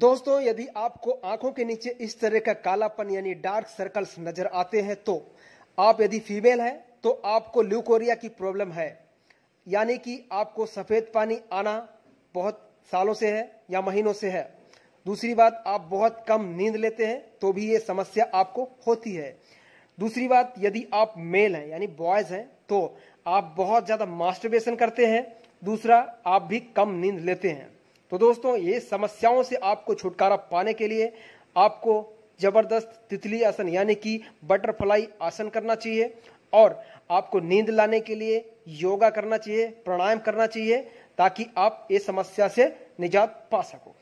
दोस्तों यदि आपको आंखों के नीचे इस तरह का कालापन यानी डार्क सर्कल्स नजर आते हैं तो आप यदि फीमेल हैं तो आपको ल्यूकोरिया की प्रॉब्लम है यानी कि आपको सफ़ेद पानी आना बहुत सालों से है या महीनों से है दूसरी बात आप बहुत कम नींद लेते हैं तो भी ये समस्या आपको होती है दूसरी बात यदि आप मेल हैं यानी बॉयज़ हैं तो आप बहुत ज़्यादा मास्टरबेशन करते हैं दूसरा आप भी कम नींद लेते हैं तो दोस्तों ये समस्याओं से आपको छुटकारा पाने के लिए आपको जबरदस्त तितली आसन यानी कि बटरफ्लाई आसन करना चाहिए और आपको नींद लाने के लिए योगा करना चाहिए प्राणायाम करना चाहिए ताकि आप इस समस्या से निजात पा सको